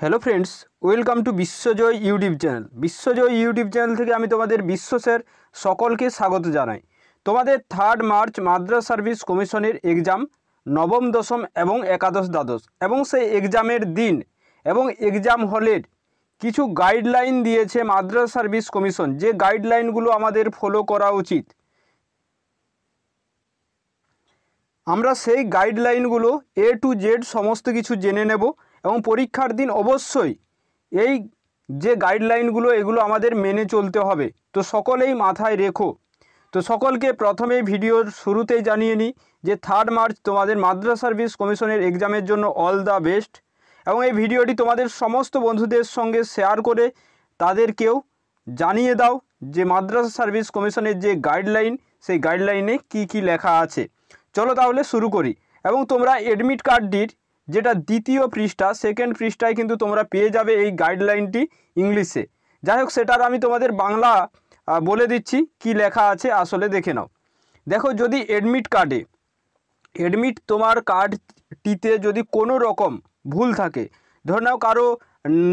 Hello friends welcome to Bishwajoy YouTube channel Bishwajoy YouTube channel থেকে আমি তোমাদের বিশ্বসের সকলকে স্বাগত জানাই তোমাদের থার্ড মার্চ মাদ্রাস সার্ভিস কমিশনের এক্সাম নবম দশম এবং একাদশ দ্বাদশ এবং সেই এক্সামের দিন এবং এক্সাম হলের কিছু গাইডলাইন দিয়েছে মাদ্রাস সার্ভিস কমিশন যে গাইডলাইনগুলো আমাদের ফলো করা উচিত আমরা সেই গাইডলাইনগুলো এ টু জেড সমস্ত কিছু জেনে নেব এবং পরীক্ষার দিন অবশ্যই এই যে গাইডলাইনগুলো এগুলো আমাদের মেনে চলতে হবে তো সকলেই মাথায় রেখো তো সকলকে প্রথমেই ভিডিওর শুরুতেই জানিয়ে নিই যে থার্ড মার্চ তোমাদের মাদ্রাস সার্ভিস কমিশনের এক্সামের জন্য অল দ্য বেস্ট এবং এই ভিডিওটি তোমাদের সমস্ত বন্ধুদের সঙ্গে শেয়ার করে তাদেরকেও জানিয়ে দাও যে মাদ্রাসা সার্ভিস কমিশনের যে গাইডলাইন সেই গাইডলাইনে কি কি লেখা আছে চলো তাহলে শুরু করি এবং তোমরা অ্যাডমিট কার্ডটির যেটা দ্বিতীয় পৃষ্ঠা সেকেন্ড পৃষ্ঠায় কিন্তু তোমরা পেয়ে যাবে এই গাইডলাইনটি ইংলিশে যাই হোক সেটার আমি তোমাদের বাংলা বলে দিচ্ছি কি লেখা আছে আসলে দেখে নাও দেখো যদি এডমিট কার্ডে এডমিট তোমার কার্ডটিতে যদি কোনো রকম ভুল থাকে ধরে নাও কারো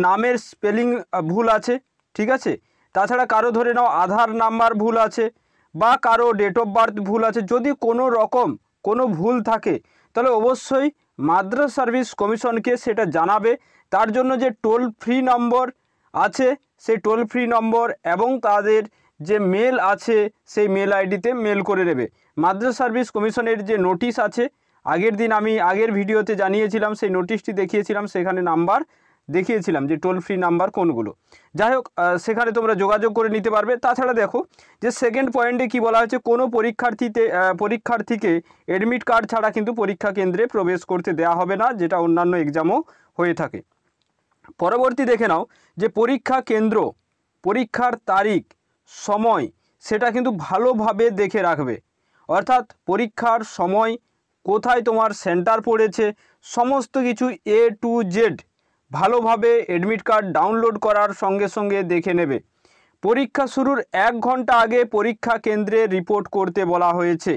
নামের স্পেলিং ভুল আছে ঠিক আছে তাছাড়া কারো ধরে নাও আধার নাম্বার ভুল আছে বা কারো ডেট অফ বার্থ ভুল আছে যদি কোনো রকম কোনো ভুল থাকে তাহলে অবশ্যই মাদ্রাস সার্ভিস কমিশনকে সেটা জানাবে তার জন্য যে টোল ফ্রি নম্বর আছে সেই টোল ফ্রি নম্বর এবং তাদের যে মেল আছে সেই মেল আইডিতে মেল করে নেবে মাদ্রাস সার্ভিস কমিশনের যে নোটিশ আছে আগের দিন আমি আগের ভিডিওতে জানিয়েছিলাম সেই নোটিশটি দেখিয়েছিলাম সেখানে নাম্বার দেখিয়েছিলাম যে টোল ফ্রি নাম্বার কোনগুলো যাই হোক সেখানে তোমরা যোগাযোগ করে নিতে পারবে তাছাড়া দেখো যে সেকেন্ড পয়েন্টে কি বলা হয়েছে কোনো পরীক্ষার্থীতে পরীক্ষার্থীকে অ্যাডমিট কার্ড ছাড়া কিন্তু পরীক্ষা কেন্দ্রে প্রবেশ করতে দেয়া হবে না যেটা অন্যান্য এক্সামও হয়ে থাকে পরবর্তী দেখে নাও যে পরীক্ষা কেন্দ্র পরীক্ষার তারিখ সময় সেটা কিন্তু ভালোভাবে দেখে রাখবে অর্থাৎ পরীক্ষার সময় কোথায় তোমার সেন্টার পড়েছে সমস্ত কিছু এ টু জেড ভালোভাবে অ্যাডমিট কার্ড ডাউনলোড করার সঙ্গে সঙ্গে দেখে নেবে পরীক্ষা শুরুর এক ঘন্টা আগে পরীক্ষা কেন্দ্রে রিপোর্ট করতে বলা হয়েছে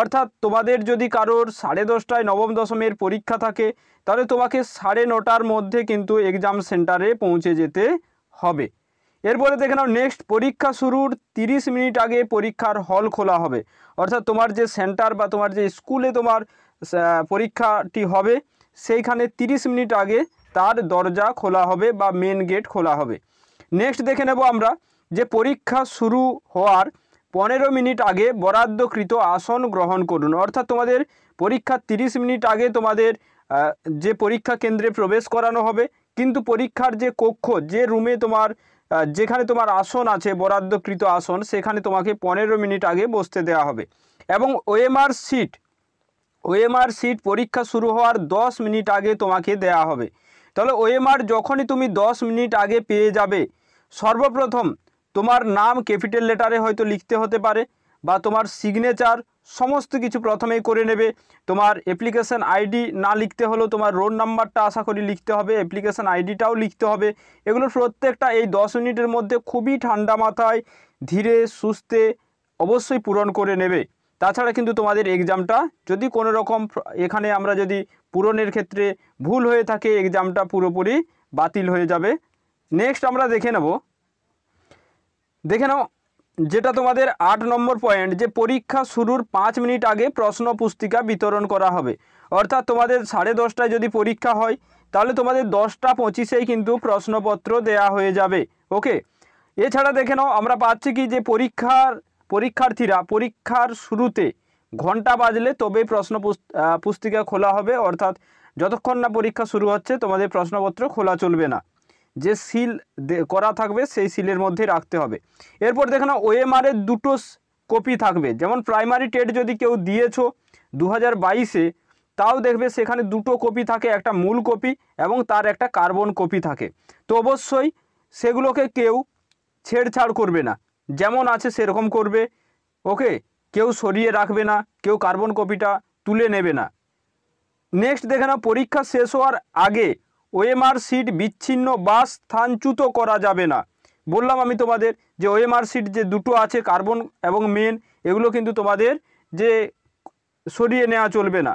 অর্থাৎ তোমাদের যদি কারোর সাড়ে দশটায় নবম দশমের পরীক্ষা থাকে তাহলে তোমাকে সাড়ে নটার মধ্যে কিন্তু এক্সাম সেন্টারে পৌঁছে যেতে হবে এরপরে দেখে নাও নেক্সট পরীক্ষা শুরুর 30 মিনিট আগে পরীক্ষার হল খোলা হবে অর্থাৎ তোমার যে সেন্টার বা তোমার যে স্কুলে তোমার পরীক্ষাটি হবে সেইখানে 30 মিনিট আগে তার দরজা খোলা হবে বা মেন গেট খোলা হবে নেক্সট দেখে নেব আমরা যে পরীক্ষা শুরু হওয়ার পনেরো মিনিট আগে বরাদ্দকৃত আসন গ্রহণ করুন অর্থাৎ তোমাদের পরীক্ষা 30 মিনিট আগে তোমাদের যে পরীক্ষা কেন্দ্রে প্রবেশ করানো হবে কিন্তু পরীক্ষার যে কক্ষ যে রুমে তোমার যেখানে তোমার আসন আছে বরাদ্দকৃত আসন সেখানে তোমাকে পনেরো মিনিট আগে বসতে দেওয়া হবে এবং ওএমআর সিট ওএমআর সিট পরীক্ষা শুরু হওয়ার 10 মিনিট আগে তোমাকে দেয়া হবে তাহলে ওএমআর যখনই তুমি 10 মিনিট আগে পেয়ে যাবে সর্বপ্রথম তোমার নাম ক্যাপিটাল লেটারে হয়তো লিখতে হতে পারে বা তোমার সিগনেচার সমস্ত কিছু প্রথমেই করে নেবে তোমার অ্যাপ্লিকেশান আইডি না লিখতে হলেও তোমার রোল নাম্বারটা আশা করি লিখতে হবে অ্যাপ্লিকেশান আইডিটাও লিখতে হবে এগুলো প্রত্যেকটা এই দশ মিনিটের মধ্যে খুবই ঠান্ডা মাথায় ধীরে সুস্থে অবশ্যই পূরণ করে নেবে তাছাড়া কিন্তু তোমাদের এক্সামটা যদি কোনো রকম এখানে আমরা যদি পূরণের ক্ষেত্রে ভুল হয়ে থাকে এক্সামটা পুরোপুরি বাতিল হয়ে যাবে নেক্সট আমরা দেখে নেব দেখে নাও যেটা তোমাদের আট নম্বর পয়েন্ট যে পরীক্ষা শুরুর পাঁচ মিনিট আগে প্রশ্ন পুস্তিকা বিতরণ করা হবে অর্থাৎ তোমাদের সাড়ে দশটায় যদি পরীক্ষা হয় তাহলে তোমাদের দশটা পঁচিশেই কিন্তু প্রশ্নপত্র দেয়া হয়ে যাবে ওকে এছাড়া দেখে নাও আমরা পাচ্ছি কি যে পরীক্ষার পরীক্ষার্থীরা পরীক্ষার শুরুতে ঘন্টা বাজলে তবেই প্রশ্ন পুস্তিকা খোলা হবে অর্থাৎ যতক্ষণ না পরীক্ষা শুরু হচ্ছে তোমাদের প্রশ্নপত্র খোলা চলবে না যে সিল করা থাকবে সেই সিলের মধ্যে রাখতে হবে এরপর দেখে না ওএমআরের দুটো কপি থাকবে যেমন প্রাইমারি টেট যদি কেউ দিয়েছো দু হাজার বাইশে তাও দেখবে সেখানে দুটো কপি থাকে একটা মূল কপি এবং তার একটা কার্বন কপি থাকে তো অবশ্যই সেগুলোকে কেউ ছেড়ছাড় করবে না যেমন আছে সেরকম করবে ওকে কেউ সরিয়ে রাখবে না কেউ কার্বন কপিটা তুলে নেবে না নেক্সট দেখে না পরীক্ষা শেষ হওয়ার আগে ওএমআর সিট বিচ্ছিন্ন বা স্থানচ্যুত করা যাবে না বললাম আমি তোমাদের যে ওএমআর সিট যে দুটো আছে কার্বন এবং মেন এগুলো কিন্তু তোমাদের যে সরিয়ে নেওয়া চলবে না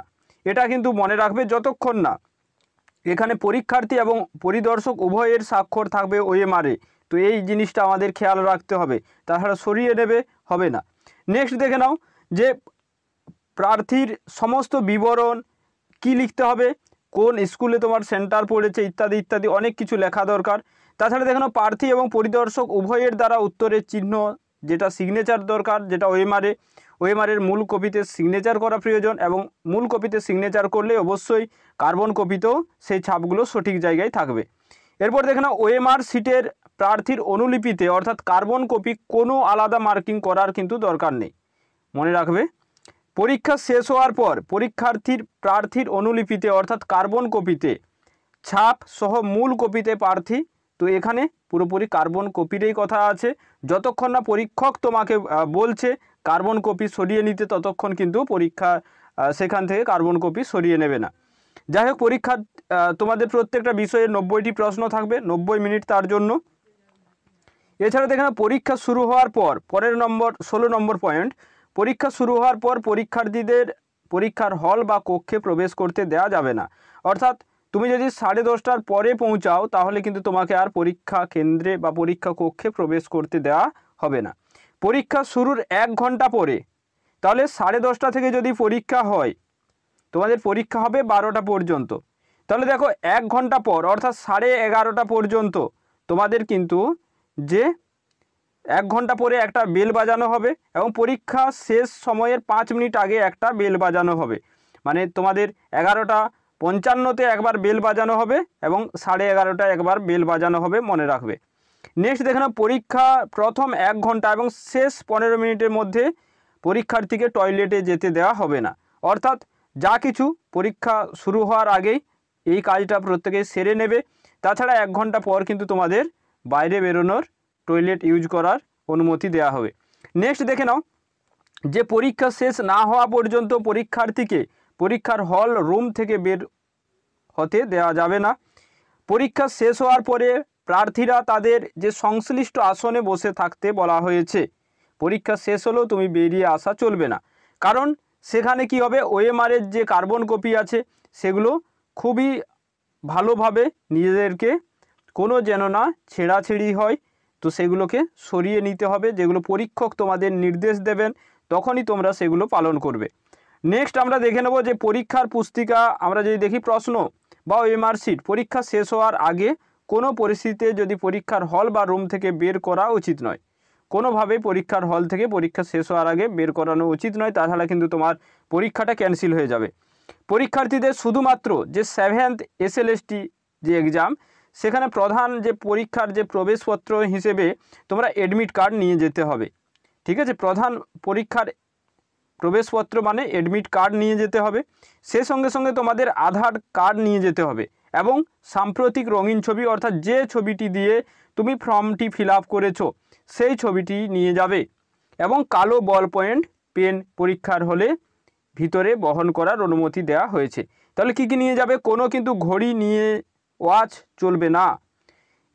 এটা কিন্তু মনে রাখবে যতক্ষণ না এখানে পরীক্ষার্থী এবং পরিদর্শক উভয়ের স্বাক্ষর থাকবে ওএমআরে তো এই জিনিসটা আমাদের খেয়াল রাখতে হবে তাছাড়া সরিয়ে নেবে হবে না নেক্সট দেখে নাও যে প্রার্থীর সমস্ত বিবরণ কি লিখতে হবে কোন স্কুলে তোমার সেন্টার পড়েছে ইত্যাদি ইত্যাদি অনেক কিছু লেখা দরকার তাছাড়া দেখে নাও প্রার্থী এবং পরিদর্শক উভয়ের দ্বারা উত্তরের চিহ্ন যেটা সিগনেচার দরকার যেটা ওয়েমারে ওয়েমারের মূল কপিতে সিগনেচার করা প্রয়োজন এবং মূল কপিতে সিগনেচার করলে অবশ্যই কার্বন কপিতেও সেই ছাপগুলো সঠিক জায়গায় থাকবে এরপর দেখে নাও ওএমআর সিটের প্রার্থীর অনুলিপিতে অর্থাৎ কার্বন কপি কোনো আলাদা মার্কিং করার কিন্তু দরকার নেই মনে রাখবে পরীক্ষা শেষ হওয়ার পর পরীক্ষার্থীর প্রার্থীর অনুলিপিতে অর্থাৎ কার্বন কপিতে ছাপ সহ মূল কপিতে প্রার্থী তো এখানে পুরোপুরি কার্বন কপিরই কথা আছে যতক্ষণ না পরীক্ষক তোমাকে বলছে কার্বন কপি সরিয়ে নিতে ততক্ষণ কিন্তু পরীক্ষা সেখান থেকে কার্বন কপি সরিয়ে নেবে না যাই হোক পরীক্ষা তোমাদের প্রত্যেকটা বিষয়ে নব্বইটি প্রশ্ন থাকবে নব্বই মিনিট তার জন্য এছাড়া দেখেন পরীক্ষা শুরু হওয়ার পর পরের নম্বর ষোলো নম্বর পয়েন্ট পরীক্ষা শুরু হওয়ার পর পরীক্ষার্থীদের পরীক্ষার হল বা কক্ষে প্রবেশ করতে দেওয়া যাবে না অর্থাৎ তুমি যদি সাড়ে দশটার পরে পৌঁছাও তাহলে কিন্তু তোমাকে আর পরীক্ষা কেন্দ্রে বা পরীক্ষা কক্ষে প্রবেশ করতে দেওয়া হবে না পরীক্ষা শুরুর এক ঘন্টা পরে তাহলে সাড়ে দশটা থেকে যদি পরীক্ষা হয় তোমাদের পরীক্ষা হবে বারোটা পর্যন্ত তাহলে দেখো এক ঘন্টা পর অর্থাৎ সাড়ে এগারোটা পর্যন্ত তোমাদের কিন্তু যে এক ঘন্টা পরে একটা বেল বাজানো হবে এবং পরীক্ষা শেষ সময়ের পাঁচ মিনিট আগে একটা বেল বাজানো হবে মানে তোমাদের এগারোটা পঞ্চান্নতে একবার বেল বাজানো হবে এবং সাড়ে এগারোটা একবার বেল বাজানো হবে মনে রাখবে নেক্সট দেখে নাও পরীক্ষা প্রথম এক ঘন্টা এবং শেষ পনেরো মিনিটের মধ্যে পরীক্ষার্থীকে টয়লেটে যেতে দেওয়া হবে না অর্থাৎ যা কিছু পরীক্ষা শুরু হওয়ার আগেই এই কাজটা প্রত্যেকে সেরে নেবে তাছাড়া এক ঘন্টা পর কিন্তু তোমাদের বাইরে বেরোনোর টয়লেট ইউজ করার অনুমতি দেয়া হবে নেক্সট দেখে নাও যে পরীক্ষা শেষ না হওয়া পর্যন্ত পরীক্ষার্থীকে পরীক্ষার হল রুম থেকে বের হতে দেওয়া যাবে না পরীক্ষা শেষ হওয়ার পরে প্রার্থীরা তাদের যে সংশ্লিষ্ট আসনে বসে থাকতে বলা হয়েছে পরীক্ষা শেষ হলেও তুমি বেরিয়ে আসা চলবে না কারণ সেখানে কি হবে ওয়েমারের যে কার্বন কপি আছে সেগুলো খুবই ভালোভাবে নিজেদেরকে কোনো যেন না ছেঁড়াছিড়ি হয় তো সেগুলোকে সরিয়ে নিতে হবে যেগুলো পরীক্ষক তোমাদের নির্দেশ দেবেন তখনই তোমরা সেগুলো পালন করবে নেক্সট আমরা দেখে নেব যে পরীক্ষার পুস্তিকা আমরা যদি দেখি প্রশ্ন বা এমআরসিট পরীক্ষা শেষ হওয়ার আগে কোনো পরিস্থিতিতে যদি পরীক্ষার হল বা রুম থেকে বের করা উচিত নয় কোনোভাবে পরীক্ষার হল থেকে পরীক্ষা শেষ হওয়ার আগে বের করানো উচিত নয় তাছাড়া কিন্তু তোমার পরীক্ষাটা ক্যান্সেল হয়ে যাবে পরীক্ষার্থীদের শুধুমাত্র যে সেভেন্থ টি যে এক্সাম সেখানে প্রধান যে পরীক্ষার যে প্রবেশপত্র হিসেবে তোমরা এডমিট কার্ড নিয়ে যেতে হবে ঠিক আছে প্রধান পরীক্ষার প্রবেশপত্র মানে এডমিট কার্ড নিয়ে যেতে হবে সে সঙ্গে সঙ্গে তোমাদের আধার কার্ড নিয়ে যেতে হবে এবং সাম্প্রতিক রঙিন ছবি অর্থাৎ যে ছবিটি দিয়ে তুমি ফর্মটি ফিল আপ করেছো সেই ছবিটি নিয়ে যাবে এবং কালো বল পয়েন্ট পেন পরীক্ষার হলে ভিতরে বহন করার অনুমতি দেওয়া হয়েছে তাহলে কি কি নিয়ে যাবে কোনো কিন্তু ঘড়ি নিয়ে ওয়াচ চলবে না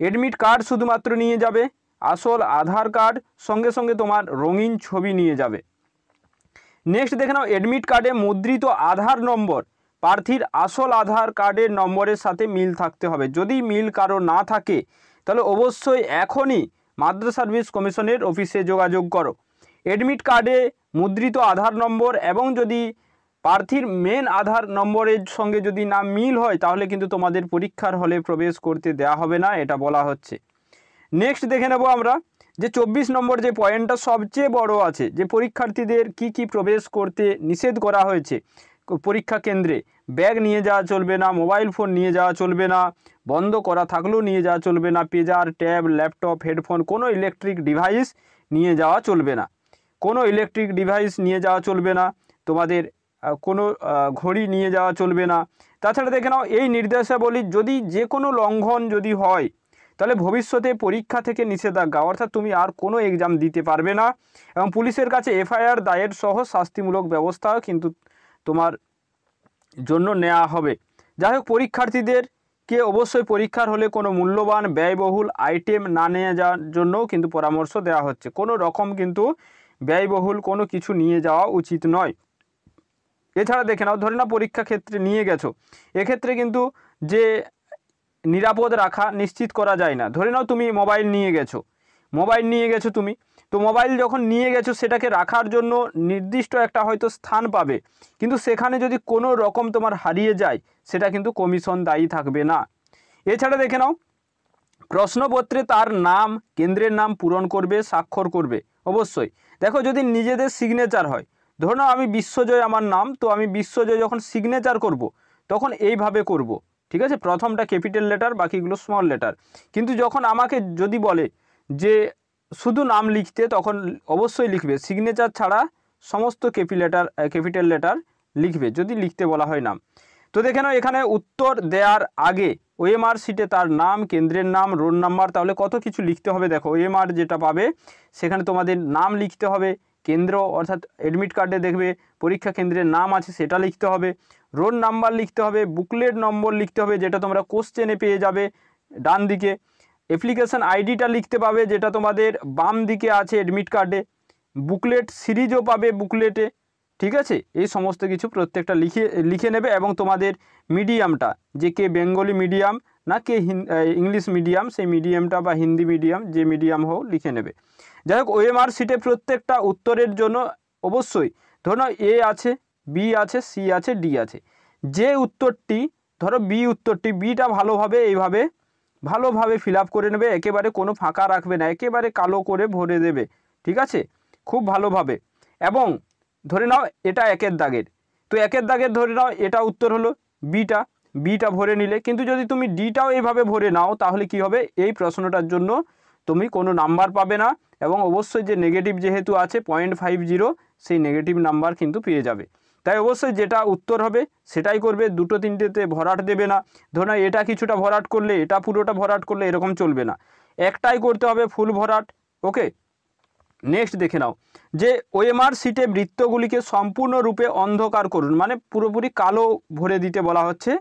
এডমিট কার্ড শুধুমাত্র নিয়ে যাবে আসল আধার কার্ড সঙ্গে সঙ্গে তোমার রঙিন ছবি নিয়ে যাবে নেক্সট দেখে নাও এডমিট কার্ডে মুদ্রিত আধার নম্বর প্রার্থীর আসল আধার কার্ডের নম্বরের সাথে মিল থাকতে হবে যদি মিল কারো না থাকে তাহলে অবশ্যই এখনই মাদ্রা সার্ভিস কমিশনের অফিসে যোগাযোগ করো এডমিট কার্ডে মুদ্রিত আধার নম্বর এবং যদি প্রার্থীর মেন আধার নম্বরের সঙ্গে যদি না মিল হয় তাহলে কিন্তু তোমাদের পরীক্ষার হলে প্রবেশ করতে দেয়া হবে না এটা বলা হচ্ছে নেক্সট দেখে নেব আমরা যে চব্বিশ নম্বর যে পয়েন্টটা সবচেয়ে বড় আছে যে পরীক্ষার্থীদের কি কি প্রবেশ করতে নিষেধ করা হয়েছে পরীক্ষা কেন্দ্রে ব্যাগ নিয়ে যাওয়া চলবে না মোবাইল ফোন নিয়ে যাওয়া চলবে না বন্ধ করা থাকলেও নিয়ে যাওয়া চলবে না পেজার ট্যাব ল্যাপটপ হেডফোন কোনো ইলেকট্রিক ডিভাইস নিয়ে যাওয়া চলবে না কোনো ইলেকট্রিক ডিভাইস নিয়ে যাওয়া চলবে না তোমাদের কোনো ঘড়ি নিয়ে যাওয়া চলবে না তাছাড়া দেখে নাও এই নির্দেশাবলী যদি যে কোনো লঙ্ঘন যদি হয় তাহলে ভবিষ্যতে পরীক্ষা থেকে নিষেধাজ্ঞা অর্থাৎ তুমি আর কোনো এক্সাম দিতে পারবে না এবং পুলিশের কাছে এফআইআর দায়ের সহ শাস্তিমূলক ব্যবস্থা কিন্তু তোমার জন্য নেওয়া হবে যাই হোক পরীক্ষার্থীদের কে অবশ্যই পরীক্ষার হলে কোনো মূল্যবান ব্যয়বহুল আইটেম না নিয়ে যাওয়ার জন্যও কিন্তু পরামর্শ দেওয়া হচ্ছে কোনো রকম কিন্তু ব্যয়বহুল কোনো কিছু নিয়ে যাওয়া উচিত নয় এছাড়া দেখে নাও ধরে নাও পরীক্ষা ক্ষেত্রে নিয়ে গেছো এক্ষেত্রে কিন্তু যে নিরাপদ রাখা নিশ্চিত করা যায় না ধরে নাও তুমি মোবাইল নিয়ে গেছো মোবাইল নিয়ে গেছো তুমি তো মোবাইল যখন নিয়ে গেছো সেটাকে রাখার জন্য নির্দিষ্ট একটা হয়তো স্থান পাবে কিন্তু সেখানে যদি কোনো রকম তোমার হারিয়ে যায় সেটা কিন্তু কমিশন দায়ী থাকবে না এছাড়া দেখে নাও প্রশ্নপত্রে তার নাম কেন্দ্রের নাম পূরণ করবে স্বাক্ষর করবে অবশ্যই দেখো যদি নিজেদের সিগনেচার হয় ধরো আমি বিশ্বজয় আমার নাম তো আমি বিশ্বজয় যখন সিগনেচার করব। তখন এইভাবে করব। ঠিক আছে প্রথমটা ক্যাপিটাল লেটার বাকিগুলো স্মল লেটার কিন্তু যখন আমাকে যদি বলে যে শুধু নাম লিখতে তখন অবশ্যই লিখবে সিগনেচার ছাড়া সমস্ত ক্যাপি লেটার ক্যাপিটাল লেটার লিখবে যদি লিখতে বলা হয় নাম তো দেখে নাও এখানে উত্তর দেওয়ার আগে ওএমআর সিটে তার নাম কেন্দ্রের নাম রোল নাম্বার তাহলে কত কিছু লিখতে হবে দেখো ওএমআর যেটা পাবে সেখানে তোমাদের নাম লিখতে হবে কেন্দ্র অর্থাৎ অ্যাডমিট কার্ডে দেখবে পরীক্ষা কেন্দ্রের নাম আছে সেটা লিখতে হবে রোল নাম্বার লিখতে হবে বুকলেট নম্বর লিখতে হবে যেটা তোমরা কোশ্চেনে পেয়ে যাবে ডান দিকে অ্যাপ্লিকেশান আইডিটা লিখতে পাবে যেটা তোমাদের বাম দিকে আছে অ্যাডমিট কার্ডে বুকলেট সিরিজও পাবে বুকলেটে ঠিক আছে এই সমস্ত কিছু প্রত্যেকটা লিখে লিখে নেবে এবং তোমাদের মিডিয়ামটা যে কে বেঙ্গলি মিডিয়াম না কে ইংলিশ মিডিয়াম সেই মিডিয়ামটা বা হিন্দি মিডিয়াম যে মিডিয়াম হোক লিখে নেবে যাই হোক ওএমআর সিটে প্রত্যেকটা উত্তরের জন্য অবশ্যই ধরো এ আছে বি আছে সি আছে ডি আছে যে উত্তরটি ধরো বি উত্তরটি বিটা ভালোভাবে এইভাবে ভালোভাবে ফিল করে নেবে একেবারে কোনো ফাঁকা রাখবে না একেবারে কালো করে ভরে দেবে ঠিক আছে খুব ভালোভাবে এবং ধরে নাও এটা একের দাগের তো একের দাগের ধরে নাও এটা উত্তর হলো বিটা বিটা ভরে নিলে কিন্তু যদি তুমি ডিটাও এইভাবে ভরে নাও তাহলে কি হবে এই প্রশ্নটার জন্য তুমি কোনো নাম্বার পাবে না এবং অবশ্যই যে নেগেটিভ যেহেতু আছে পয়েন্ট ফাইভ জিরো সেই নেগেটিভ নাম্বার কিন্তু পেয়ে যাবে তাই অবশ্যই যেটা উত্তর হবে সেটাই করবে দুটো তিনটেতে ভরাট দেবে না ধরো এটা কিছুটা ভরাট করলে এটা পুরোটা ভরাট করলে এরকম চলবে না একটাই করতে হবে ফুল ভরাট ওকে নেক্সট দেখে নাও যে ওএমআর সিটে বৃত্তগুলিকে সম্পূর্ণরূপে অন্ধকার করুন মানে পুরোপুরি কালো ভরে দিতে বলা হচ্ছে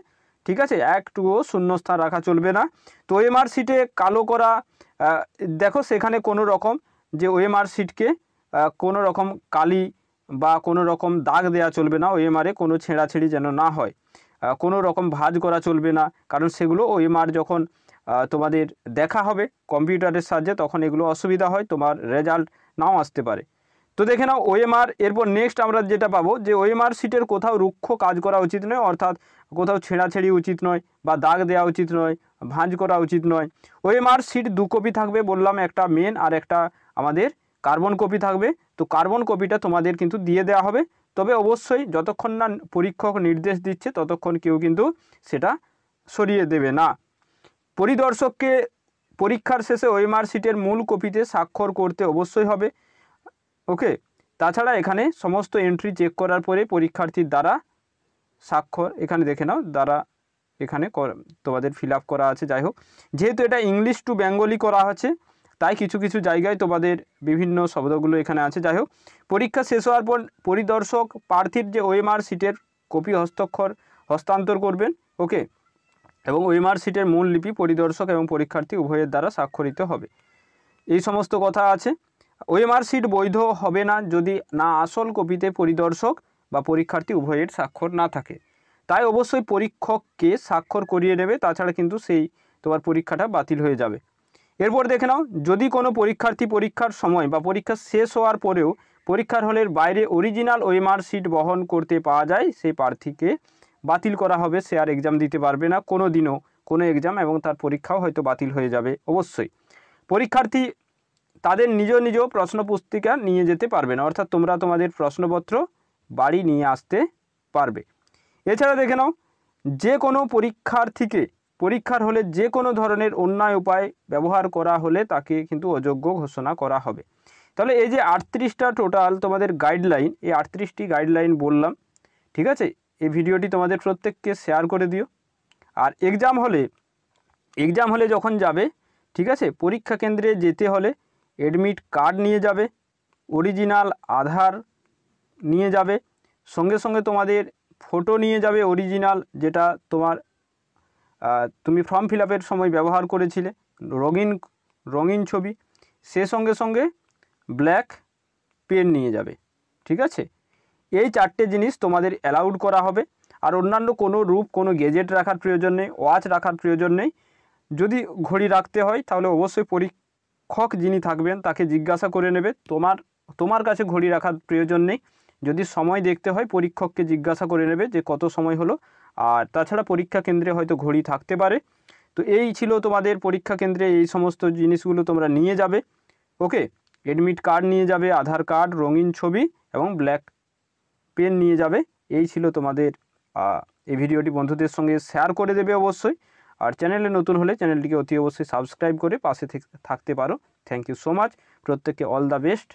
ঠিক আছে একটুও শূন্যস্থান রাখা চলবে না তো এমআর সিটে কালো করা দেখো সেখানে কোনো রকম যে ওএমআর সিটকে কোনো রকম কালি বা কোনো রকম দাগ দেয়া চলবে না ওএমআরে কোনো ছেঁড়াছেড়ি যেন না হয় কোনো রকম ভাজ করা চলবে না কারণ সেগুলো ওএমআর যখন তোমাদের দেখা হবে কম্পিউটারের সাহায্যে তখন এগুলো অসুবিধা হয় তোমার রেজাল্ট নাও আসতে পারে তো দেখে নাও ওএমআর এরপর নেক্সট আমরা যেটা পাবো যে ওএমআর সিটের কোথাও রুক্ষ কাজ করা উচিত নয় অর্থাৎ কোথাও ছেঁড়াছেড়ি উচিত নয় বা দাগ দেওয়া উচিত নয় ভাঁজ করা উচিত নয় ওএমআর সিট দু কপি থাকবে বললাম একটা মেন আর একটা আমাদের কার্বন কপি থাকবে তো কার্বন কপিটা তোমাদের কিন্তু দিয়ে দেওয়া হবে তবে অবশ্যই যতক্ষণ না পরীক্ষক নির্দেশ দিচ্ছে ততক্ষণ কেউ কিন্তু সেটা সরিয়ে দেবে না পরিদর্শককে পরীক্ষার শেষে ওএমআর সিটের মূল কপিতে স্বাক্ষর করতে অবশ্যই হবে ওকে তাছাড়া এখানে সমস্ত এন্ট্রি চেক করার পরে পরীক্ষার্থীর দ্বারা স্বাক্ষর এখানে দেখে নাও দ্বারা এখানে তোমাদের ফিল করা আছে যাই হোক যেহেতু এটা ইংলিশ টু বেঙ্গলি করা আছে তাই কিছু কিছু জায়গায় তোমাদের বিভিন্ন শব্দগুলো এখানে আছে যাই হোক পরীক্ষা শেষ হওয়ার পর পরিদর্শক প্রার্থীর যে ওএমআর সিটের কপি হস্তক্ষর হস্তান্তর করবেন ওকে এবং ওএমআর সিটের মূল লিপি পরিদর্শক এবং পরীক্ষার্থী উভয়ের দ্বারা স্বাক্ষরিত হবে এই সমস্ত কথা আছে ওএমআর সিট বৈধ হবে না যদি না আসল কপিতে পরিদর্শক বা পরীক্ষার্থী উভয়ের স্বাক্ষর না থাকে তাই অবশ্যই পরীক্ষককে স্বাক্ষর করিয়ে নেবে তাছাড়া কিন্তু সেই তোমার পরীক্ষাটা বাতিল হয়ে যাবে এরপর দেখে নাও যদি কোনো পরীক্ষার্থী পরীক্ষার সময় বা পরীক্ষা শেষ হওয়ার পরেও পরীক্ষার হলের বাইরে অরিজিনাল ওএমআর সিট বহন করতে পাওয়া যায় সেই প্রার্থীকে বাতিল করা হবে সে আর এক্সাম দিতে পারবে না কোনো দিনও কোনো এক্সাম এবং তার পরীক্ষাও হয়তো বাতিল হয়ে যাবে অবশ্যই পরীক্ষার্থী তাদের নিজ নিজ প্রশ্ন পুস্তিকা নিয়ে যেতে পারবে না অর্থাৎ তোমরা তোমাদের প্রশ্নপত্র বাড়ি নিয়ে আসতে পারবে এছাড়া দেখে নাও যে কোনো পরীক্ষার্থীকে পরীক্ষার হলে যে কোনো ধরনের অন্যায় উপায় ব্যবহার করা হলে তাকে কিন্তু অযোগ্য ঘোষণা করা হবে তাহলে এই যে আটত্রিশটা টোটাল তোমাদের গাইডলাইন এই আটত্রিশটি গাইডলাইন বললাম ঠিক আছে এই ভিডিওটি তোমাদের প্রত্যেককে শেয়ার করে দিও আর এক্সাম হলে এক্সাম হলে যখন যাবে ঠিক আছে পরীক্ষা কেন্দ্রে যেতে হলে এডমিট কার্ড নিয়ে যাবে অরিজিনাল আধার নিয়ে যাবে সঙ্গে সঙ্গে তোমাদের ফটো নিয়ে যাবে অরিজিনাল যেটা তোমার তুমি ফর্ম ফিল সময় ব্যবহার করেছিলে রঙিন রঙিন ছবি সে সঙ্গে সঙ্গে ব্ল্যাক পেন নিয়ে যাবে ঠিক আছে এই চারটে জিনিস তোমাদের অ্যালাউড করা হবে আর অন্যান্য কোনো রূপ কোনো গেজেট রাখার প্রয়োজন নেই ওয়াচ রাখার প্রয়োজন নেই যদি ঘড়ি রাখতে হয় তাহলে অবশ্যই পরীক্ষা রক্ষক যিনি থাকবেন তাকে জিজ্ঞাসা করে নেবে তোমার তোমার কাছে ঘড়ি রাখার প্রয়োজন নেই যদি সময় দেখতে হয় পরীক্ষককে জিজ্ঞাসা করে নেবে যে কত সময় হলো আর তাছাড়া পরীক্ষা কেন্দ্রে হয়তো ঘড়ি থাকতে পারে তো এই ছিল তোমাদের পরীক্ষা কেন্দ্রে এই সমস্ত জিনিসগুলো তোমরা নিয়ে যাবে ওকে এডমিট কার্ড নিয়ে যাবে আধার কার্ড রঙিন ছবি এবং ব্ল্যাক পেন নিয়ে যাবে এই ছিল তোমাদের এই ভিডিওটি বন্ধুদের সঙ্গে শেয়ার করে দেবে অবশ্যই আর চ্যানেলে নতুন হলে চ্যানেলটিকে অতি অবশ্যই সাবস্ক্রাইব করে পাশে থাকতে পারো থ্যাংক ইউ সো মাচ প্রত্যেককে অল দ্য বেস্ট